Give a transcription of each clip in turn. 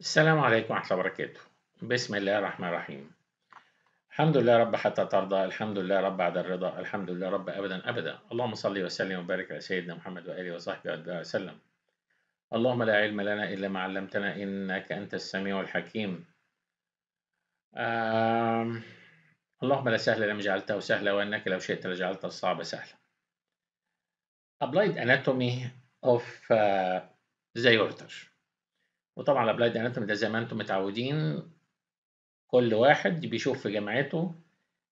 السلام عليكم ورحمة الله وبركاته بسم الله الرحمن الرحيم الحمد لله رب حتى ترضى الحمد لله رب بعد الرضا الحمد لله رب أبدا أبدا اللهم صل وسلم وبارك على سيدنا محمد وآله وصحبه وأتباعه وسلم اللهم لا علم لنا إلا ما علمتنا إنك أنت السميع الحكيم آم. اللهم لا سهل لم جعلته سهلا وإنك لو شئت لجعلته الصعب سهلا Applied Anatomy of uh, the Aorta وطبعا الابلايد يعني اناتومي ده زي ما انتم متعودين كل واحد بيشوف في جامعته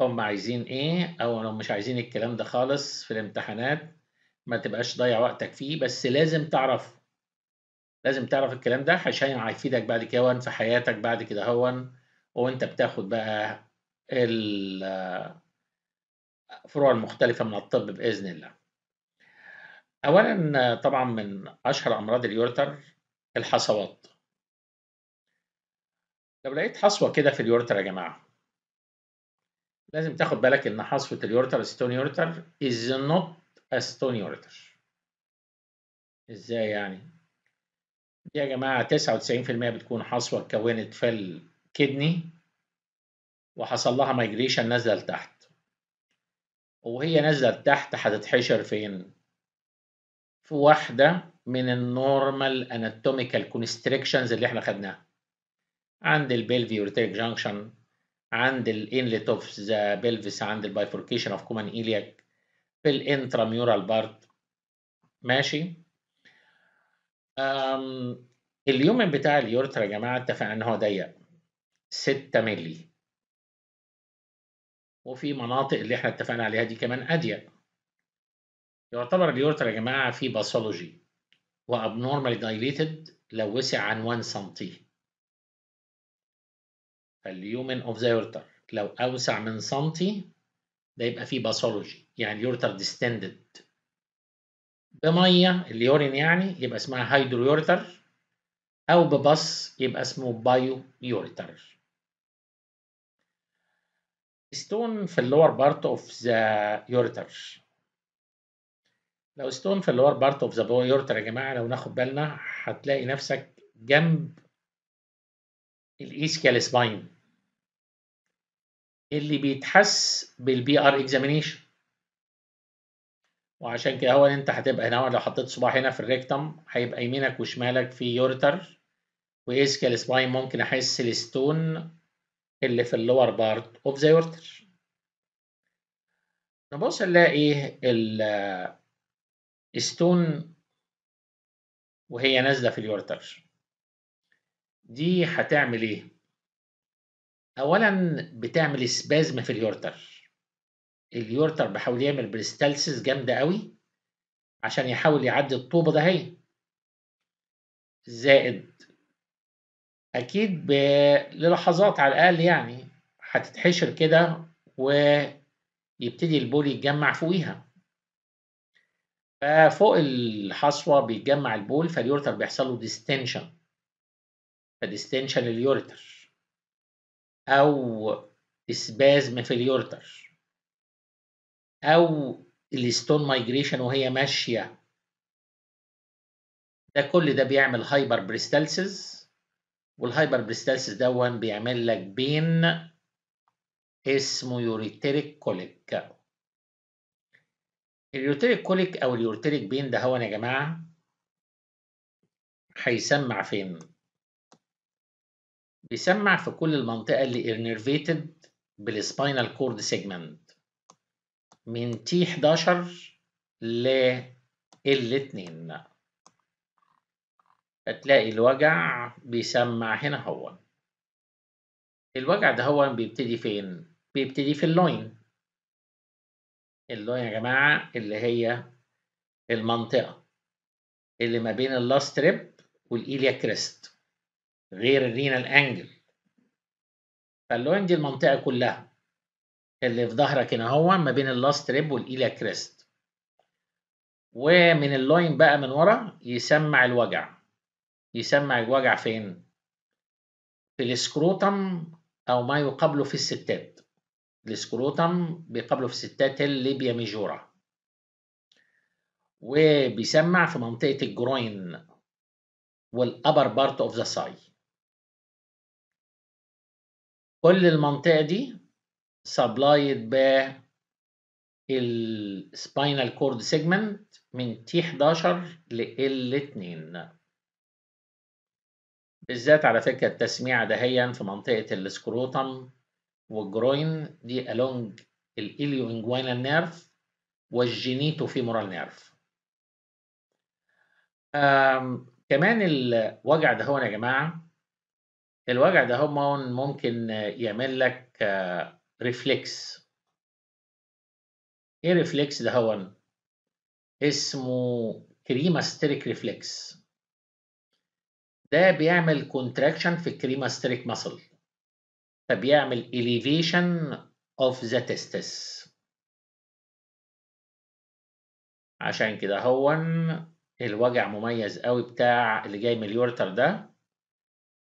هم عايزين ايه او لو مش عايزين الكلام ده خالص في الامتحانات ما تبقاش ضيع وقتك فيه بس لازم تعرف لازم تعرف الكلام ده عشان هيفيدك بعد كده في حياتك بعد كده هون وانت بتاخد بقى الفروع المختلفة من الطب بإذن الله أولا طبعا من أشهر أمراض اليورتر الحصوات لو لقيت حصوه كده في اليورتر يا جماعه لازم تاخد بالك ان حصوه اليورتر ستون يورتر از نوت ستون يورتر ازاي يعني دي يا جماعه 99% بتكون حصوه اتكونت في الكدني وحصل لها مايجريشن نازله لتحت وهي نازله لتحت هتتحشر فين في واحده من النورمال اناتوميكال كونستريكشنز اللي احنا خدناها عند البلفي اورتيك جانكشن عند الانلت اوف ذا بلفيس عند البايفوركيشن اوف كومان ايلياك في الانتراميورال بارت ماشي اليومن بتاع اليورترا يا جماعه اتفقنا ان هو ضيق 6 مللي وفي مناطق اللي احنا اتفقنا عليها دي كمان اضيق يعتبر اليورترا يا جماعه في باثولوجي وابنورمال دايليتد لو وسع عن 1 سم فاليومن اوف ذا يورتر لو اوسع من سنتي ده يبقى فيه باثولوجي يعني اليورتر ديستندد بميه اليورين يعني يبقى اسمها هيدرو يورتر او ببص يبقى اسمه بايو يورتر ستون في اللور بارت اوف ذا يورتر لو ستون في اللور بارت اوف ذا يورتر يا جماعه لو ناخد بالنا هتلاقي نفسك جنب الإيسكيال سباين اللي بيتحس بالبي ار اكزامينيشن وعشان كده هو انت هتبقى هنا لو حطيت صباع هنا في الريكتم هيبقى يمينك وشمالك في يورتر واسكال سباين ممكن احس الستون اللي في اللور بارت اوف ذا يورتر نبص نلاقي الستون وهي نازله في اليورتر دي هتعمل ايه اولا بتعمل سبازم في اليورتر اليورتر بحاول يعمل بريستالسيس جامده قوي عشان يحاول يعدي الطوبه ده هي زائد اكيد للحظات على الاقل يعني هتتحشر كده ويبتدي البولي يتجمع فوقيها ففوق الحصوه بيتجمع البول فاليورتر بيحصل له ديستنشن فديستنشن اليورتر أو اسبازم في اليورتر أو الستون مايجريشن وهي ماشية ده كل ده بيعمل هايبر بريستالسيس والهايبر بريستالسيس دون بيعمل لك بين اسمه يوريتريك كوليك اليوريتريك كوليك او اليوريتريك بين ده هون يا جماعه هيسمع فين بيسمع في كل المنطقة اللي انيرفيتد بالسباينال كورد سيجمنت من تي 11 ل ال 2 هتلاقي الوجع بيسمع هنا هو الوجع ده هو بيبتدي فين؟ بيبتدي في اللوين اللوين يا جماعة اللي هي المنطقة اللي ما بين اللاست ريب والإيليا كريست غير الرينال انجل دي المنطقه كلها اللي في ظهرك هنا هو ما بين اللاست ريب والايليا كريست ومن اللوين بقى من ورا يسمع الوجع يسمع الوجع فين في السكروتم او ما يقابله في الستات السكروتم بيقابله في الستات الليبيا ميجورا وبيسمع في منطقه الجروين والابر بارت اوف ذا سايد كل المنطقة دي سبلايد ب السباينال كورد سيجمنت من تي 11 ل ال 2 بالذات على فكرة التسميع دهيا في منطقة السكروتم والجروين دي along الإليو إنجوينال نيرف والجينيتو فيمورال نيرف كمان الوجع ده هون يا جماعة الوجع ده هون ممكن يعمل لك ريفلكس ايه ريفلكس ده هون اسمه كريماستريك ريفلكس ده بيعمل كونتراكشن في الكريماستريك ماسل فبيعمل elevation of the testis عشان كده هون الوجع مميز قوي بتاع اللي جاي من اليورتر ده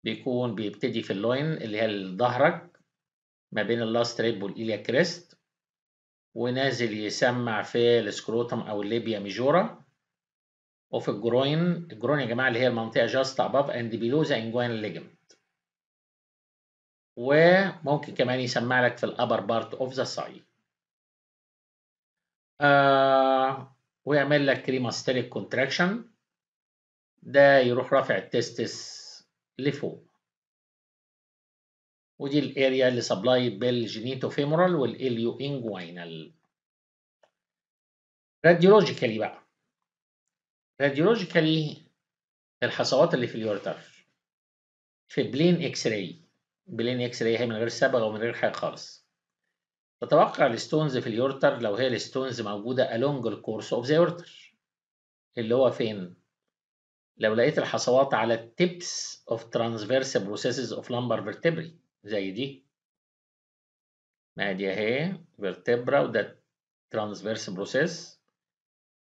بيكون بيبتدي في اللاين اللي هي ظهرك ما بين اللاست ريب والايليا كريست ونازل يسمع في السكروتم او الليبيا ميجورا وفي الجروين الجروين يا جماعه اللي هي المنطقه جاست اباف اند بيلو ذا انجوين ليجمنت وممكن كمان يسمع لك في الابر بارت اوف ذا ساي ويعمل لك كريماستيريك كونتراكشن ده يروح رافع التستس لفوق ودي الاريا اللي سبلايد بالجينيتو فيمورال والاليو انجوينال راديولوجيكالي بقى راديولوجيكالي الحصوات اللي في اليورتر في بلين اكس راي بلين اكس راي هي من غير سبغ ومن غير حاجه خالص تتوقع الستونز في اليورتر لو هي الستونز موجوده along الكورس اوف ذا يورتر اللي هو فين لو لقيت الحصوات على tips of transverse processes of lumbar vertebrae زي دي ما دي اهي vertebra وده transverse process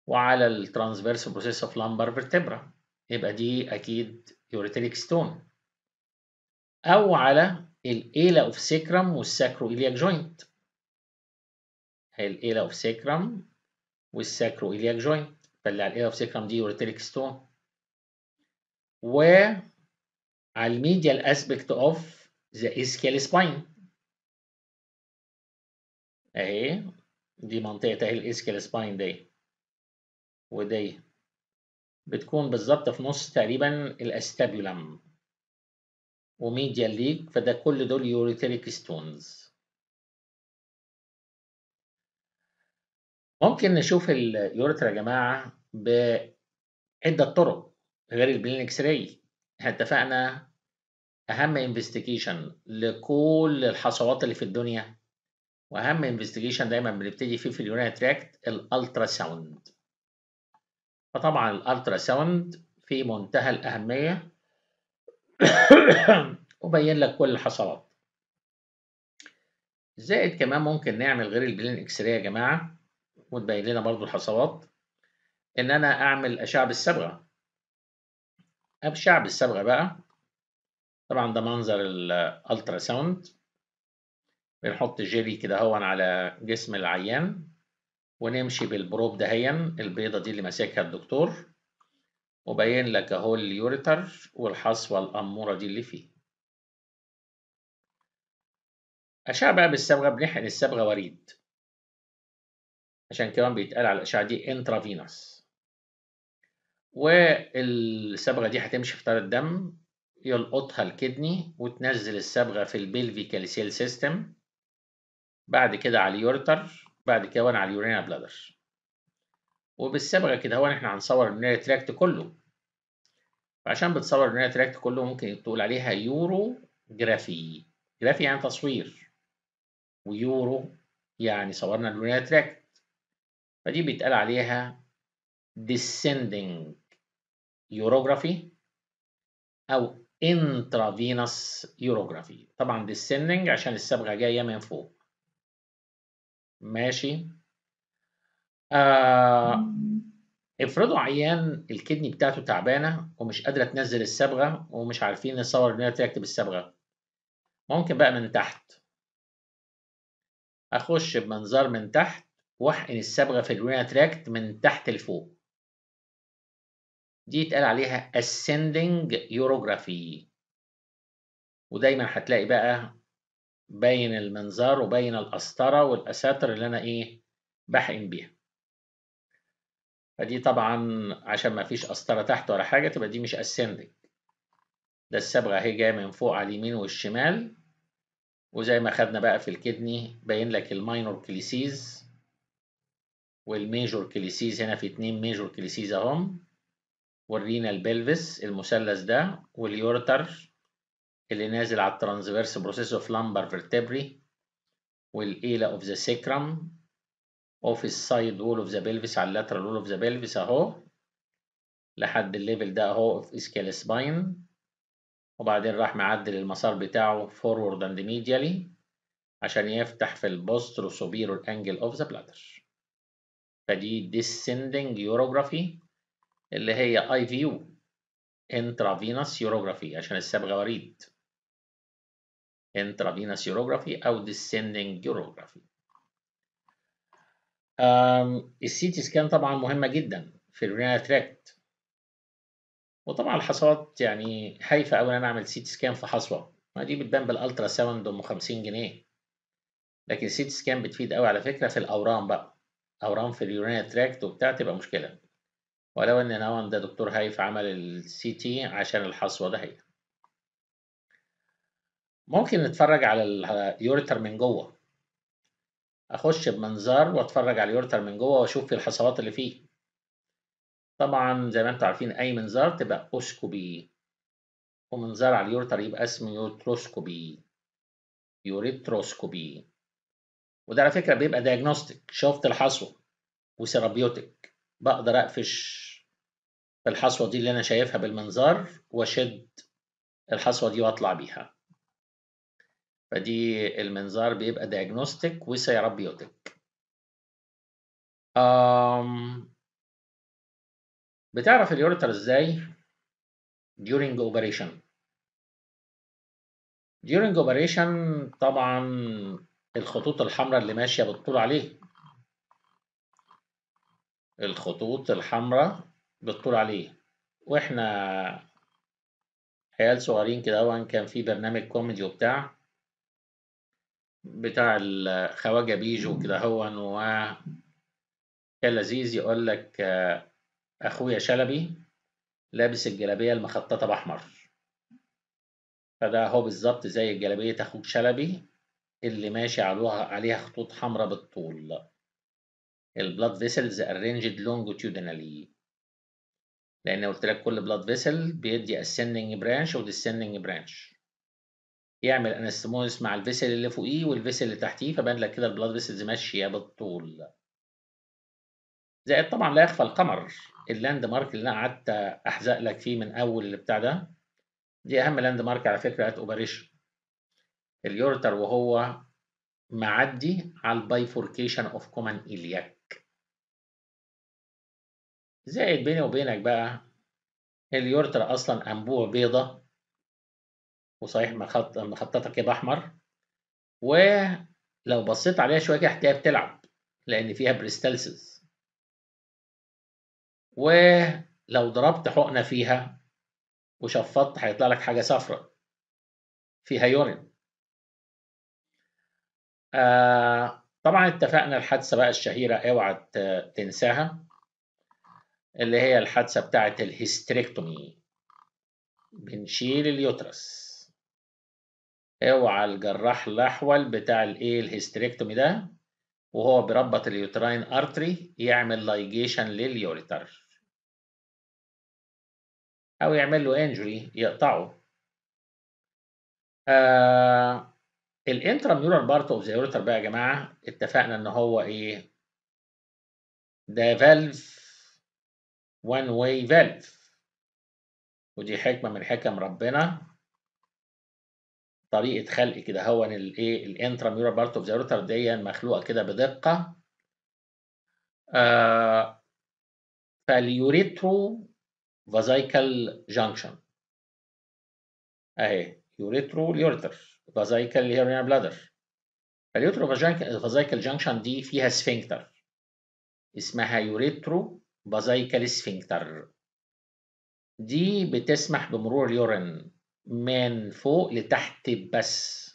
وعلى الترانسفيرس بروسيس اوف لامبر فيرتبرا يبقى دي اكيد يوريتينيك ستون او على الايلا اوف سيكرم والساكرو ايلياك جوينت الايلا اوف سيكرم والساكرو ايلياك جوينت فاللي على الايلا اوف sacrum دي يوريتينيك ستون و على الميديال اسبكت اوف ذا اسكيال سباين اهي دي منطقه اهي الاسكيال سباين دي ودي بتكون بالظبط في نص تقريبا الاستابيولم وميديال ليج فده كل دول يوريتريك ستونز ممكن نشوف اليوريترا يا جماعه بعده طرق غير البلين اكس راي احنا اتفقنا اهم انفستيجيشن لكل الحصوات اللي في الدنيا واهم انفستيجيشن دايما بنبتدي فيه في اليونايت تراكت الالترا ساوند فطبعا الالترا ساوند في منتهى الاهميه وبين لك كل الحصوات زائد كمان ممكن نعمل غير البلين اكس راي يا جماعه وتبين لنا برضو الحصوات ان انا اعمل اشعه بالصبغه الشعب الصبغة بقى طبعا ده منظر الالترا ساوند بنحط جيلي كده هون على جسم العيان ونمشي بالبروب دهيا البيضة دي اللي ماسكها الدكتور وبين لك اهو اليوريتر والحصوة الأمورة دي اللي فيه أشعة بقى بالصبغة بنحقن الصبغة وريد عشان كمان بيتقال على الأشعة دي انترافينوس والصبغة دي هتمشي في طار الدم يلقطها الكدني وتنزل الصبغة في البلفي كاليسيل سيستم بعد كده على اليورتر بعد كده وانا على اليورينا بلادر وبالصبغة كده هو احنا هنصور النيري تراكت كله فعشان بتصور النيري تراكت كله ممكن تقول عليها يورو جرافي جرافي يعني تصوير ويورو يعني صورنا اللونيري تراكت فدي بيتقال عليها descending يوروجرافي او انترافينس يوروجرافي طبعا ديسندنج عشان الصبغه جايه من فوق ماشي آه افرضوا عيان الكدني بتاعته تعبانه ومش قادره تنزل الصبغه ومش عارفين نصور ان تكتب الصبغه ممكن بقى من تحت اخش بمنظار من تحت واحقن الصبغه في الرينا تراكت من تحت لفوق دي يتقال عليها ascending urography ودايما هتلاقي بقى باين المنظار وبين القسطرة والأساتر اللي أنا إيه بحقن بيها فدي طبعا عشان ما فيش قسطرة تحت ولا حاجة تبقى دي مش ascending ده الصبغة أهي جاية من فوق على اليمين والشمال وزي ما خدنا بقى في الكدني باين لك الماينور كليسيز والميجور كليسيز هنا في اتنين ميجور كليسيز أهم ورينا البلفس المثلث ده واليورتر اللي نازل على الترانسفيرس بروسيس اوف لامبر فيرتبري والايلا اوف ذا سيكرام اوف السايد وول اوف ذا بلفس على اللاترال وول اوف ذا بلفس اهو لحد الليفل ده اهو اوف اسكال سباين وبعدين راح معدل المسار بتاعه فورورد اند ميديالي عشان يفتح في البوسترو سوبيرور انجل اوف ذا بلاتر فدي descending يوروجرافي اللي هي اي فيو انترافينس يوروجرافي عشان انترا انترافينس يوروجرافي او ديسندنج يوروجرافي السي تي سكان طبعا مهمه جدا في الرينال تراكت وطبعا الحصوات يعني هايفه قوي ان انا اعمل سي تي سكان في حصوه ما دي بتبان بالالترا ساوند ام 50 جنيه لكن سي تي سكان بتفيد قوي على فكره في الاورام بقى اورام في اليورينال تراكت وبتاع تبقى مشكله ولو ان نوعا ده دكتور هيف عمل السي تي عشان الحصوه ده هي ممكن نتفرج على اليوريتر من جوه اخش بمنظار واتفرج على اليوريتر من جوه واشوف الحصوات اللي فيه طبعا زي ما انتم عارفين اي منظار تبقى اوسكوبي ومنظار على اليوريتر يبقى اسمه يوتروسكوبي يوريتروسكوبي وده على فكره بيبقى دايجنوستيك شفت الحصوه وسيرابيوتيك بقدر اقفش الحصوة دي اللي أنا شايفها بالمنظار وأشد الحصوة دي وأطلع بيها فدي المنظار بيبقى diagnostic وسيرابيوتيك أم بتعرف اليورتر ازاي؟ during operation during operation طبعا الخطوط الحمراء اللي ماشية بتطول عليه الخطوط الحمراء بالطول عليه واحنا عيال صغيرين كده هو كان في برنامج كوميدي وبتاع بتاع الخواجه بيجو كده هو و كان لذيذ يقول لك اخويا شلبي لابس الجلابيه المخططه باحمر فده هو بالظبط زي جلابيه اخوك شلبي اللي ماشي عليها خطوط حمراء بالطول البلاد فيسلز arranged longitudinally لان قلت لك كل بلاد فيسل بيدي ascending برانش ديسيندنج برانش يعمل انستموز مع الفيسل اللي فوقيه والفيسل اللي تحتيه فبان لك كده البلاد فيسلز ماشيه بالطول زائد طبعا لا يخفى القمر اللاند مارك اللي انا قعدت احزق لك فيه من اول البتاع ده دي اهم لاند مارك على فكره اوبريشن اليورتر وهو معدي على البايفوركيشن اوف كومن الياك زائد بيني وبينك بقى اليورترا أصلا أنبوع بيضة وصحيح مخططك كده أحمر ولو بصيت عليها شوية كده هتلاقيها بتلعب لأن فيها بريستالسز ولو ضربت حقنة فيها وشفطت هيطلع لك حاجة صفراء فيها يورين آه طبعا اتفقنا الحادثة بقى الشهيرة اوعى تنساها اللي هي الحادثة بتاعة الهستريكتومي بنشيل اليوترس اوعى الجراح الاحول بتاع الايه الهستريكتومي ده وهو بيربط اليوتراين ارتري يعمل لايجيشن لليوريتر او يعمل له انجري يقطعه آه ميورال بارت اوف ذا يوريتر بقى يا جماعه اتفقنا ان هو ايه ده فالف one way valve ودي حكمة من حكم ربنا طريقة خلق كده هو ان الايه الانتراميورال بارت اوف ذا روتر دي مخلوقة كده بدقة آه فاليوريترو فازايكال جانكشن اهي يوريترو اليوريتر فازايكال اللي هي الرينال بلادر فاليوريترو فازايكال جانكشن دي فيها سفنكتر اسمها يوريترو بازايكال سفنكتر دي بتسمح بمرور اليورين من فوق لتحت بس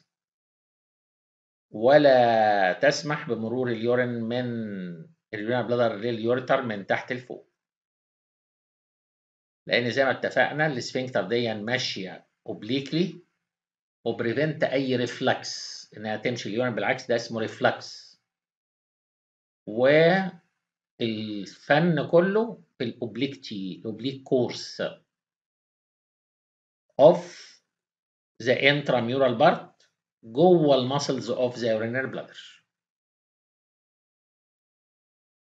ولا تسمح بمرور اليورين من اليورين بلادر لليورتر من تحت لفوق لان زي ما اتفقنا السفنكتر دي ماشيه اوبليكلي وبريفنت اي ريفلكس انها تمشي اليورين بالعكس ده اسمه ريفلكس و الفن كله في الاوبليكتي الاوبليك كورس of the intramural part جوه المسلز of the urinary bladder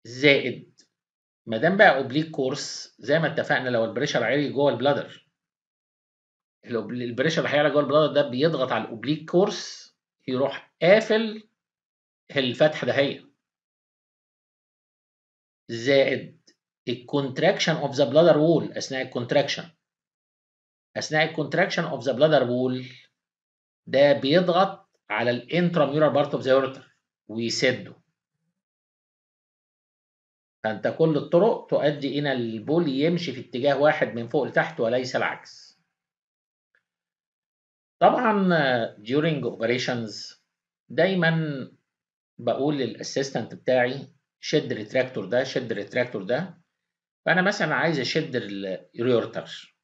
زائد ما دام بقى اوبليك كورس زي ما اتفقنا لو البريشر عالي جوه البلادر البريشر هيعلى جوه البلادر ده بيضغط على الاوبليك كورس يروح قافل الفتحه هي زائد الكونتراكشن اوف ذا بلادر وول اثناء الكونتراكشن اثناء الكونتراكشن اوف ذا بلادر وول ده بيضغط على الانتراميولار بارت اوف ذا يورتر ويسده فانت كل الطرق تؤدي الى البول يمشي في اتجاه واحد من فوق لتحت وليس العكس طبعا during operations دايما بقول للاسيستنت بتاعي شد الريتراكتور ده شد الريتراكتور ده فانا مثلا عايز اشد الريورتر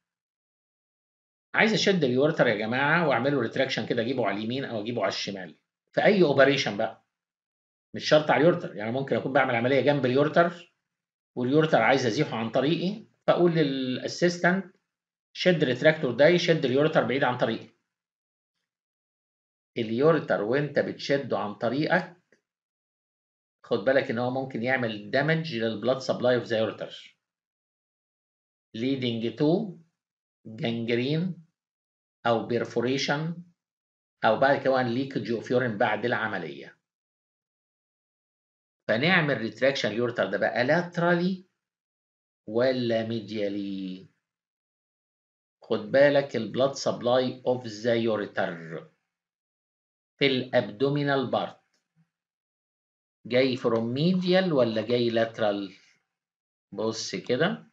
عايز اشد الريورتر يا جماعه واعمله ريتراكشن كده اجيبه على اليمين او اجيبه على الشمال في اي اوبريشن بقى مش شرط على اليورتر يعني ممكن اكون بعمل عمليه جنب اليورتر واليورتر عايز ازيحه عن طريقي فاقول للاسيستنت شد الريتراكتور ده يشد اليورتر بعيد عن طريقي اليورتر وانت بتشده عن طريقك خد بالك ان هو ممكن يعمل دامج للبلاد سبلاي اوف ذا اورتر ليدنج تو جانجرين او بيرفوريشن او بعد كمان ليكج اوف يورين بعد العمليه فنعمل ريتراكشن اليورتر ده بقى لاترالي ولا ميديالي خد بالك البلاد سبلاي اوف ذا يورتر في الابدومينال بارت جاي فروم ميديال ولا جاي لاترال بص كده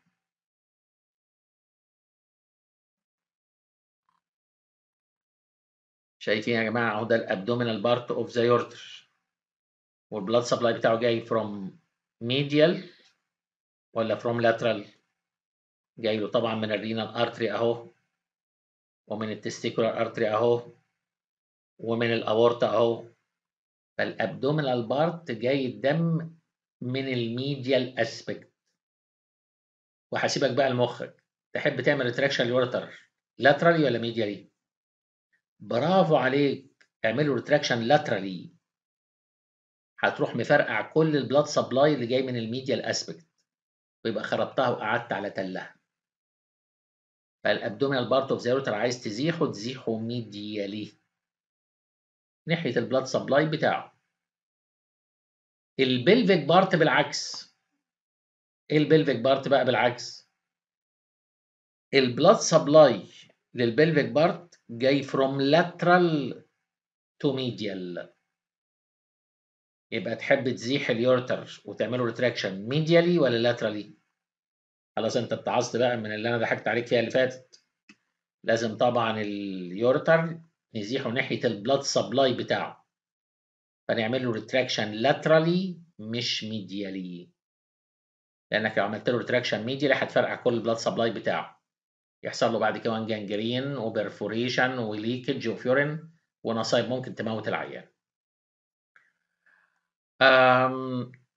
شايفين يا جماعه اهو ده الابدومينال بارت اوف ذا يورتر والبلاد سبلاي بتاعه جاي فروم ميديال ولا فروم لاترال جاي له طبعا من الرينال ارتري اهو ومن التستيكولار ارتري اهو ومن الاورطه اهو فالابدومينال بارت جاي الدم من الميديال اسبكت وهسيبك بقى لمخك تحب تعمل ريتراكشن لورتر لاترالي ولا ميديالي برافو عليك اعمله ريتراكشن لاترالي هتروح مفرقع كل البلاد سبلاي اللي جاي من الميديال اسبكت ويبقى خربتها وقعدت على تلها فالابدومينال بارت اوف ذا عايز تزيحه تزيحه ميديالي ناحية البلاد سبلاي بتاعه البلفيك بارت بالعكس ايه البلفيك بارت بقى بالعكس البلاد سبلاي للبلفيك بارت جاي فروم لاترال تو ميديال يبقى تحب تزيح اليورتر وتعمله ريتراكشن ميديالي ولا لاترالي خلاص انت اتعظت بقى من اللي انا ضحكت عليك فيها اللي فاتت لازم طبعا اليورتر نزيحه ناحيه البلاد سبلاي بتاعه فنعمل له ريتراكشن لاترالي مش ميديالي لانك لو عملت له ريتراكشن ميديالي هتفرقع كل البلاد سبلاي بتاعه يحصل له بعد كده جانجرين وبرفوريشن وليكج وفيورين ونصايب ممكن تموت العيان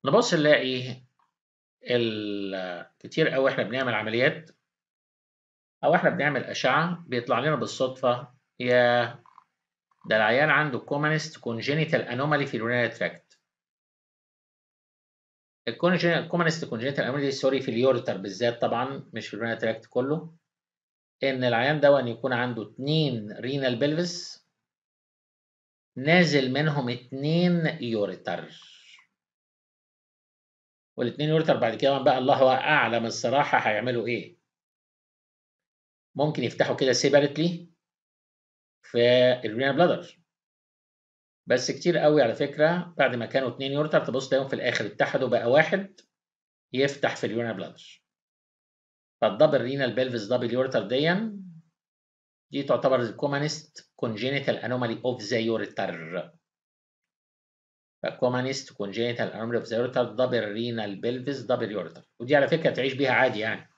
نبص نلاقي كتير قوي احنا بنعمل عمليات او احنا بنعمل اشعه بيطلع لنا بالصدفه يا ده العيان عنده كومانست كونجينيتال انومالي في اليورينري تراكت الكومنست كونجينيتال انومالي سوري في اليورتر بالذات طبعا مش في اليورينري تراكت كله ان العيان ده وان يكون عنده اتنين رينال بلفس نازل منهم اتنين يورتر والاتنين يورتر بعد كده بقى الله اعلم الصراحه هيعملوا ايه ممكن يفتحوا كده سيبرتلي في الرينا بلادر بس كتير قوي على فكره بعد ما كانوا اتنين يورتر تبص تلاقيهم في الاخر اتحدوا بقى واحد يفتح في الرينال بلادر فالدبل رينال بلفز دبل يورتر ديا دي تعتبر الكومانست كونجينيتال انومالي اوف ذا يورتر فكومانست كونجينيتال انومالي اوف ذا يورتر دبل رينال بلفز دبل يورتر ودي على فكره تعيش بيها عادي يعني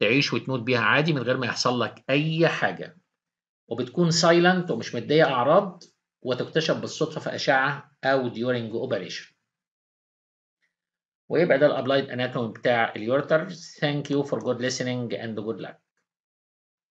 تعيش وتموت بيها عادي من غير ما يحصل لك اي حاجه وبتكون سايلنت ومش مدية أعراض وتكتشف بالصدفة في أشعة أو ديورنج أوبريشن ويبقى ده الأبلايد أناتومي بتاع اليورتر ثانك يو فور جود listening and good luck